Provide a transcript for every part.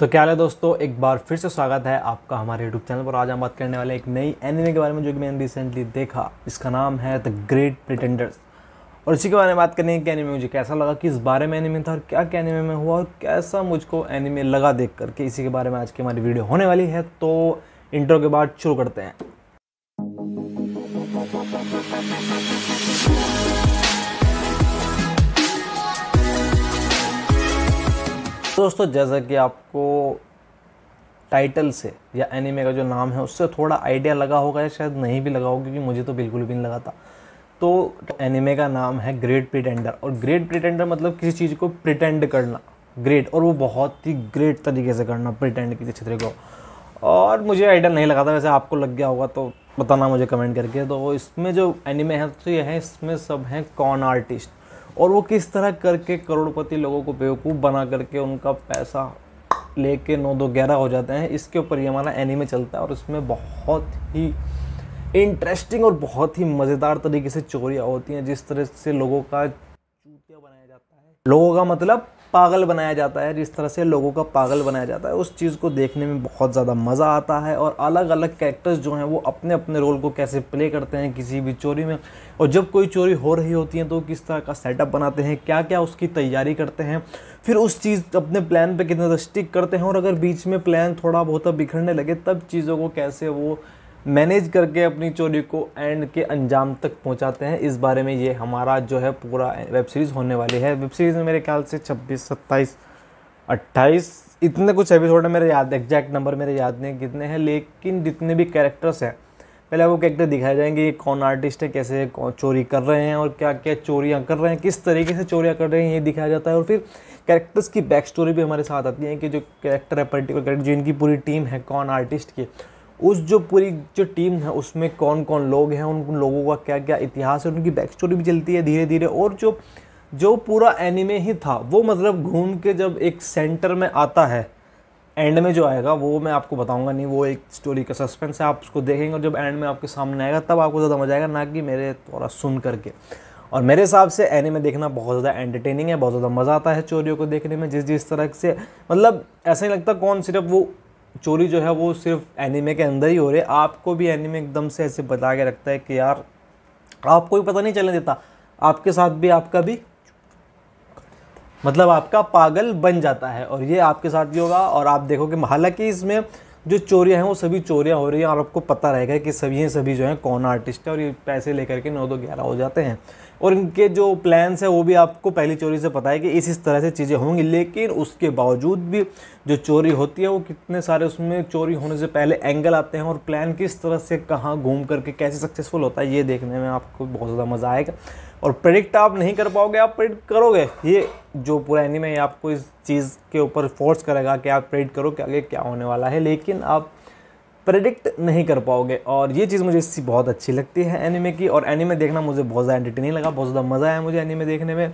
तो क्या है दोस्तों एक बार फिर से स्वागत है आपका हमारे यूट्यूब चैनल पर आज हम बात करने वाले एक नई एनिमे के बारे में जो कि मैंने रिसेंटली देखा इसका नाम है द ग्रेट प्रिटेंडर्स और इसी के बारे में बात करने कि एनिमे मुझे कैसा लगा कि इस बारे में एनिमे था और क्या क्या एनिमे में हुआ और कैसा मुझको एनिमे लगा देख करके इसी के बारे में आज की हमारी वीडियो होने वाली है तो इंट्रो के बाद शुरू करते हैं दोस्तों जैसा कि आपको टाइटल से या एनीमे का जो नाम है उससे थोड़ा आइडिया लगा होगा या शायद नहीं भी लगा होगा क्योंकि मुझे तो बिल्कुल भी नहीं लगा था तो एनिमे का नाम है ग्रेट प्रिटेंडर और ग्रेट प्रिटेंडर मतलब किसी चीज़ को प्रिटेंड करना ग्रेट और वो बहुत ही ग्रेट तरीके से करना प्रिटेंड किसी क्षेत्र को और मुझे आइडिया नहीं लगा था वैसे आपको लग गया होगा तो बताना मुझे कमेंट करके तो इसमें जो एनिमे है तो ये है इसमें सब हैं कॉन आर्टिस्ट और वो किस तरह करके करोड़पति लोगों को बेवकूफ़ बना करके उनका पैसा लेके नौ दो ग्यारह हो जाते हैं इसके ऊपर ये हमारा एनीमे चलता है और इसमें बहुत ही इंटरेस्टिंग और बहुत ही मज़ेदार तरीके से चोरियाँ होती हैं जिस तरह से लोगों का जाता है लोगों का मतलब पागल बनाया जाता है जिस तरह से लोगों का पागल बनाया जाता है उस चीज़ को देखने में बहुत ज़्यादा मज़ा आता है और अलग अलग कैरेक्टर्स जो हैं वो अपने अपने रोल को कैसे प्ले करते हैं किसी भी चोरी में और जब कोई चोरी हो रही होती है तो किस तरह का सेटअप बनाते हैं क्या क्या उसकी तैयारी करते हैं फिर उस चीज़ अपने प्लान पर कितना स्टिक करते हैं और अगर बीच में प्लान थोड़ा बहुत बिखरने लगे तब चीज़ों को कैसे वो मैनेज करके अपनी चोरी को एंड के अंजाम तक पहुंचाते हैं इस बारे में ये हमारा जो है पूरा वेब सीरीज़ होने वाली है वेब सीरीज़ में मेरे ख्याल से छब्बीस सत्ताईस अट्ठाईस इतने कुछ एपिसोड है मेरे याद एग्जैक्ट नंबर मेरे याद नहीं कितने हैं लेकिन जितने भी कैरेक्टर्स हैं पहले आपको कैरेक्टर दिखाए जाएंगे ये कौन आर्टिस्ट है कैसे कौन चोरी कर रहे हैं और क्या क्या चोरियाँ कर रहे हैं किस तरीके से चोरियाँ कर रहे हैं ये दिखाया जाता है और फिर कैरेक्टर्स की बैक स्टोरी भी हमारे साथ आती है कि जो कैरेक्टर है पर्टिकुलर कैरेक्टर जो इनकी पूरी टीम है कौन आर्टिस्ट की उस जो पूरी जो टीम है उसमें कौन कौन लोग हैं उन लोगों का क्या क्या इतिहास है उनकी बैक स्टोरी भी चलती है धीरे धीरे और जो जो पूरा एनिमे ही था वो मतलब घूम के जब एक सेंटर में आता है एंड में जो आएगा वो मैं आपको बताऊंगा नहीं वो एक स्टोरी का सस्पेंस है आप उसको देखेंगे और जब एंड में आपके सामने आएगा तब आपको ज़्यादा मजा आएगा ना कि मेरे थोड़ा सुन करके और मेरे हिसाब से एनिमे देखना बहुत ज़्यादा एंटरटेनिंग है बहुत ज़्यादा मज़ा आता है चोरियों को देखने में जिस जिस तरह से मतलब ऐसा नहीं लगता कौन सिर्फ वो चोरी जो है वो सिर्फ एनिमे के अंदर ही हो रही है आपको भी एनिमे एकदम से ऐसे बता के रखता है कि यार आपको भी पता नहीं चलने देता आपके साथ भी आपका भी मतलब आपका पागल बन जाता है और ये आपके साथ भी होगा और आप देखोगे हालांकि इसमें जो चोरियाँ हैं वो सभी चोरियाँ हो रही हैं और आपको पता रहेगा कि सभी हैं सभी जो हैं कौन आर्टिस्ट है और ये पैसे लेकर के नौ दो ग्यारह हो जाते हैं और इनके जो प्लान्स हैं वो भी आपको पहली चोरी से पता है कि इस इस तरह से चीज़ें होंगी लेकिन उसके बावजूद भी जो चोरी होती है वो कितने सारे उसमें चोरी होने से पहले एंगल आते हैं और प्लान किस तरह से कहाँ घूम करके कैसे सक्सेसफुल होता है ये देखने में आपको बहुत ज़्यादा मज़ा आएगा और प्रिडिक्ट आप नहीं कर पाओगे आप प्रिडिक्ट करोगे ये जो पूरा एनिमे आपको इस चीज़ के ऊपर फोर्स करेगा कि आप प्रिडिक्ट करो कि आगे क्या होने वाला है लेकिन आप प्रेडिक्ट नहीं कर पाओगे और ये चीज़ मुझे इसी बहुत अच्छी लगती है एनिमे की और एनिमे देखना मुझे बहुत ज़्यादा एंटरटेनिंग लगा बहुत ज़्यादा मज़ा आया मुझे एनिमे देखने में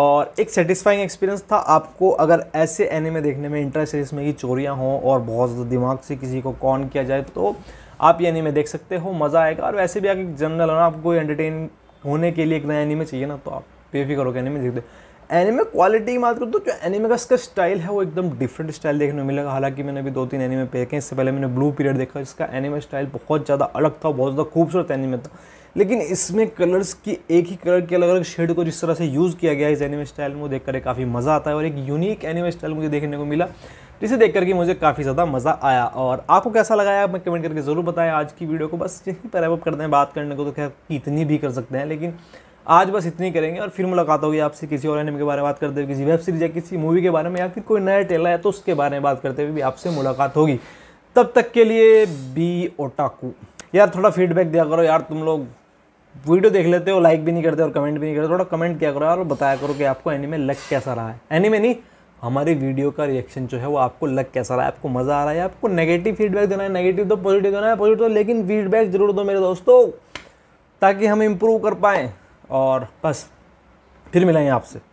और एक सेटिस्फाइंग एक्सपीरियंस था आपको अगर ऐसे एनिमे देखने में इंटरेस्ट है जिसमें कि चोरियाँ हों और बहुत ज़्यादा दिमाग से किसी को कॉन किया जाए तो आप ये एनिमे देख सकते हो मज़ा आएगा और वैसे भी अगर जनरल होना आपको एंटरटेन होने के लिए एक नया एनिमे चाहिए ना तो आप बेफिक्र होकर एनिमे देख दो एनिमे क्वालिटी की बात करूँ तो जो एनिमे का इसका स्टाइल है वो एकदम डिफरेंट स्टाइल देखने को मिलेगा हालांकि मैंने अभी दो तीन एनिमे देखे इससे पहले मैंने ब्लू पीरियड देखा इसका एनिमे स्टाइल बहुत ज़्यादा अलग था बहुत ज़्यादा खूबसूरत एनिमे था लेकिन इसमें कलर्स की एक ही कलर के अलग अलग शेड को जिस तरह से यूज़ किया गया इस एनिमे स्टाइल में वो देख कर काफ़ी मज़ा आता है और एक यूनिक एनिमे स्टाइल मुझे देखने को मिला इसे देख करके मुझे काफ़ी ज़्यादा मज़ा आया और आपको कैसा लगाया मैं कमेंट करके ज़रूर बताएं आज की वीडियो को बस यहीं पर अप करते हैं बात करने को तो खैर इतनी भी कर सकते हैं लेकिन आज बस इतनी करेंगे और फिर मुलाकात होगी आपसे किसी और एनिम के बारे में बात करते हुए किसी वेब सीरीज या किसी मूवी के बारे में या फिर कोई नया टेला है तो उसके बारे में बात करते हुए भी आपसे मुलाकात होगी तब तक के लिए बी ओटाकू यार थोड़ा फीडबैक दिया करो यार तुम लोग वीडियो देख लेते हो लाइक भी नहीं करते और कमेंट भी नहीं करते थोड़ा कमेंट किया करो यार बताया करो कि आपको एनिमे लग कैसा रहा है एनिमे नहीं हमारी वीडियो का रिएक्शन जो है वो आपको लग कैसा रहा है आपको मज़ा आ रहा है आपको नेगेटिव फीडबैक देना है नेगेटिव तो पॉजिटिव देना है पॉजिटिव तो लेकिन फीडबैक ज़रूर दो मेरे दोस्तों ताकि हम इम्प्रूव कर पाएँ और बस फिर मिलाएँ आपसे